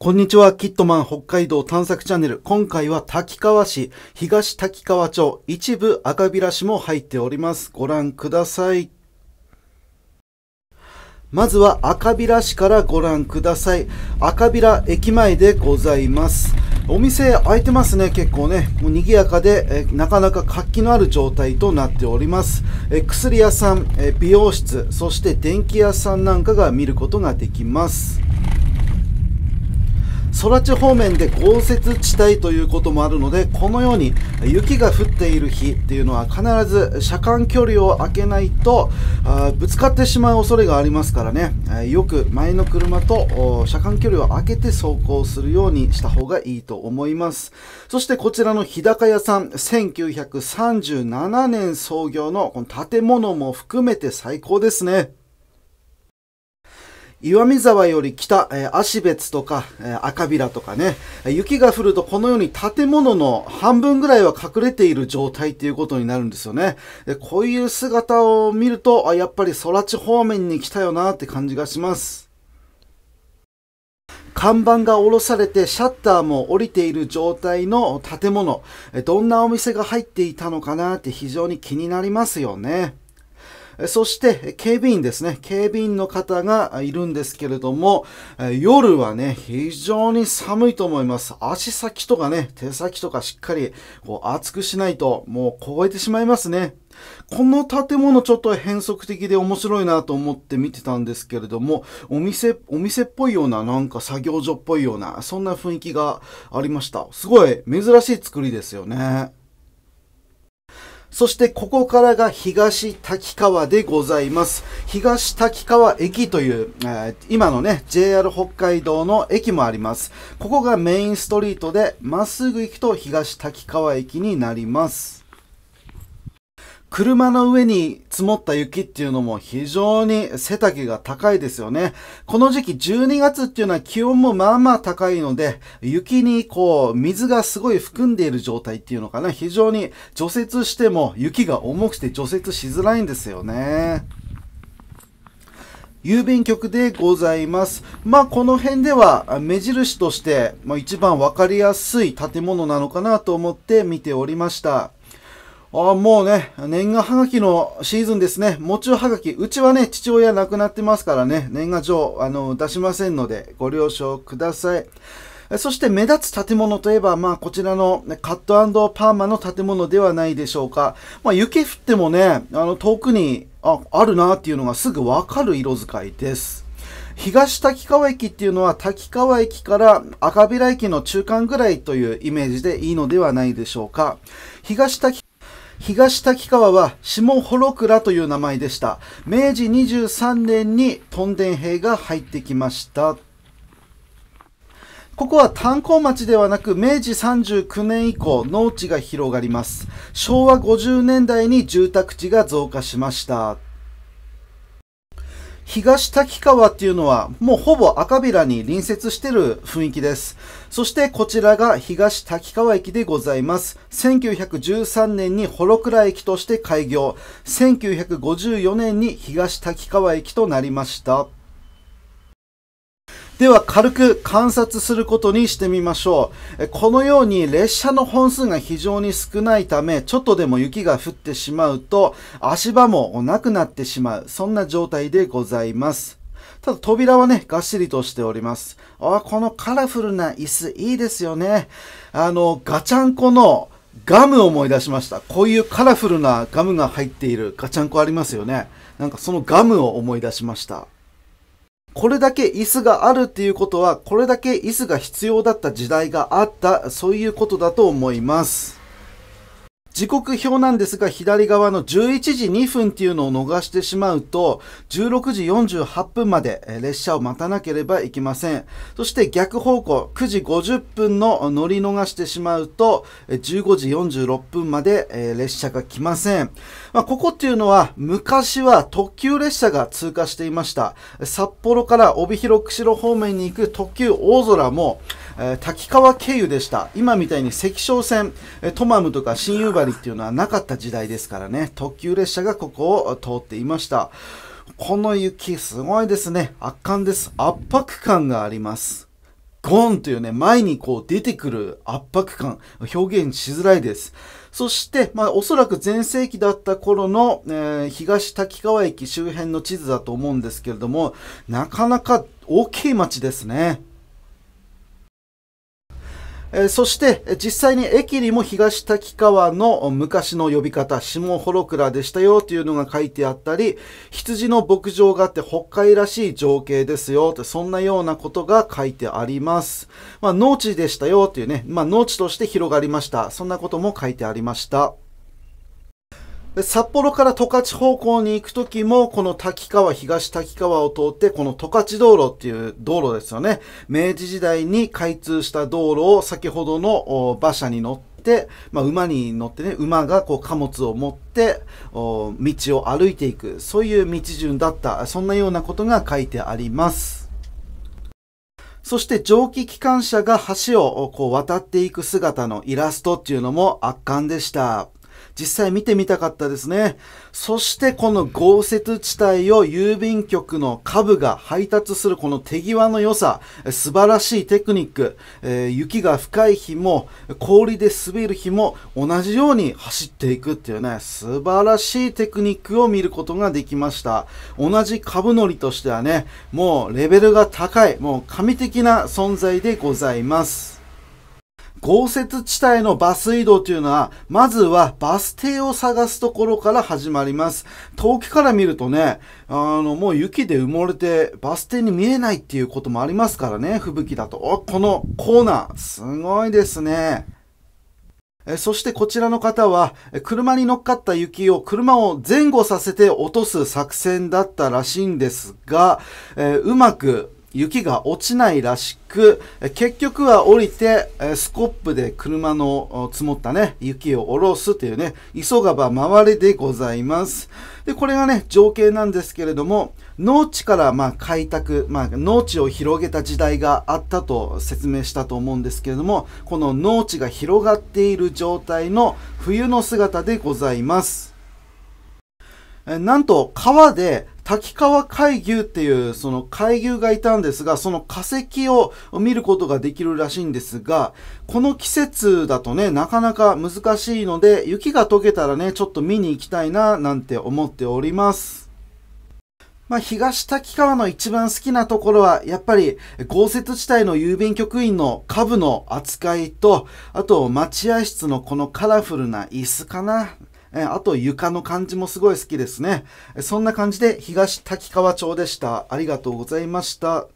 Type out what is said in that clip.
こんにちは、キットマン北海道探索チャンネル。今回は滝川市、東滝川町、一部赤平市も入っております。ご覧ください。まずは赤平市からご覧ください。赤平駅前でございます。お店開いてますね、結構ね。もう賑やかで、えなかなか活気のある状態となっております。え薬屋さんえ、美容室、そして電気屋さんなんかが見ることができます。空地方面で豪雪地帯ということもあるのでこのように雪が降っている日っていうのは必ず車間距離を空けないとあぶつかってしまう恐れがありますからねよく前の車と車間距離を空けて走行するようにした方がいいと思いますそしてこちらの日高屋さん1937年創業のこの建物も含めて最高ですね岩見沢より北、えー、芦別とか、えー、赤平とかね、雪が降るとこのように建物の半分ぐらいは隠れている状態っていうことになるんですよね。でこういう姿を見ると、あ、やっぱり空地方面に来たよなって感じがします。看板が下ろされてシャッターも降りている状態の建物、どんなお店が入っていたのかなって非常に気になりますよね。そして警備員ですね。警備員の方がいるんですけれども、夜はね、非常に寒いと思います。足先とかね、手先とかしっかりこう熱くしないと、もう凍えてしまいますね。この建物ちょっと変則的で面白いなと思って見てたんですけれども、お店、お店っぽいような、なんか作業所っぽいような、そんな雰囲気がありました。すごい珍しい作りですよね。そしてここからが東滝川でございます。東滝川駅という、えー、今のね、JR 北海道の駅もあります。ここがメインストリートで、まっすぐ行くと東滝川駅になります。車の上に積もった雪っていうのも非常に背丈が高いですよね。この時期12月っていうのは気温もまあまあ高いので、雪にこう水がすごい含んでいる状態っていうのかな。非常に除雪しても雪が重くて除雪しづらいんですよね。郵便局でございます。まあ、この辺では目印として、まあ、一番わかりやすい建物なのかなと思って見ておりました。ああ、もうね、年賀はがきのシーズンですね。もちろはがき。うちはね、父親亡くなってますからね、年賀状、あの、出しませんので、ご了承ください。そして目立つ建物といえば、まあ、こちらのカットパーマの建物ではないでしょうか。まあ、雪降ってもね、あの、遠くに、あ、あるなっていうのがすぐわかる色使いです。東滝川駅っていうのは滝川駅から赤平駅の中間ぐらいというイメージでいいのではないでしょうか。東滝東滝川は下幌倉という名前でした。明治23年に屯田兵が入ってきました。ここは炭鉱町ではなく明治39年以降農地が広がります。昭和50年代に住宅地が増加しました。東滝川っていうのはもうほぼ赤平に隣接してる雰囲気です。そしてこちらが東滝川駅でございます。1913年に幌倉駅として開業、1954年に東滝川駅となりました。では軽く観察することにしてみましょう。このように列車の本数が非常に少ないため、ちょっとでも雪が降ってしまうと足場もなくなってしまう。そんな状態でございます。ただ扉はね、がっしりとしております。あ、このカラフルな椅子いいですよね。あの、ガチャンコのガムを思い出しました。こういうカラフルなガムが入っているガチャンコありますよね。なんかそのガムを思い出しました。これだけ椅子があるっていうことは、これだけ椅子が必要だった時代があった、そういうことだと思います。時刻表なんですが、左側の11時2分っていうのを逃してしまうと、16時48分まで列車を待たなければいけません。そして逆方向、9時50分の乗り逃してしまうと、15時46分まで列車が来ません。まあ、ここっていうのは、昔は特急列車が通過していました。札幌から帯広釧路方面に行く特急大空も、えー、滝川経由でした。今みたいに関昌線、えトマムとか新夕張っていうのはなかった時代ですからね、特急列車がここを通っていました。この雪、すごいですね。圧巻です。圧迫感があります。ゴンというね、前にこう出てくる圧迫感、表現しづらいです。そして、まあ、おそらく前世紀だった頃の、えー、東滝川駅周辺の地図だと思うんですけれども、なかなか大きい街ですね。えそして実際に駅にも東滝川の昔の呼び方下幌倉でしたよというのが書いてあったり羊の牧場があって北海らしい情景ですよと、そんなようなことが書いてあります、まあ、農地でしたよというね、まあ、農地として広がりましたそんなことも書いてありました札幌から十勝方向に行く時も、この滝川、東滝川を通って、この十勝道路っていう道路ですよね。明治時代に開通した道路を先ほどの馬車に乗って、まあ、馬に乗ってね馬がこう貨物を持って道を歩いていくそういう道順だったそんなようなことが書いてあります。そして蒸気機関車が橋をこう渡っていく姿のイラストっていうのも圧巻でした。実際見てみたかったですね。そしてこの豪雪地帯を郵便局の下部が配達するこの手際の良さ、素晴らしいテクニック、えー、雪が深い日も氷で滑る日も同じように走っていくっていうね、素晴らしいテクニックを見ることができました。同じ株乗りとしてはね、もうレベルが高い、もう神的な存在でございます。豪雪地帯のバス移動というのは、まずはバス停を探すところから始まります。遠くから見るとね、あの、もう雪で埋もれて、バス停に見えないっていうこともありますからね、吹雪だと。お、このコーナー、すごいですね。そしてこちらの方は、車に乗っかった雪を車を前後させて落とす作戦だったらしいんですが、えうまく雪が落ちないらしく、結局は降りて、スコップで車の積もったね、雪を下ろすというね、急がば回れでございます。で、これがね、情景なんですけれども、農地からま開拓、まあ、農地を広げた時代があったと説明したと思うんですけれども、この農地が広がっている状態の冬の姿でございます。なんと川で滝川海牛っていうその海牛がいたんですが、その化石を見ることができるらしいんですが、この季節だとね、なかなか難しいので、雪が溶けたらね、ちょっと見に行きたいな、なんて思っております。まあ、東滝川の一番好きなところは、やっぱり豪雪地帯の郵便局員の下部の扱いと、あと待合室のこのカラフルな椅子かな。えあと床の感じもすごい好きですね。そんな感じで東滝川町でした。ありがとうございました。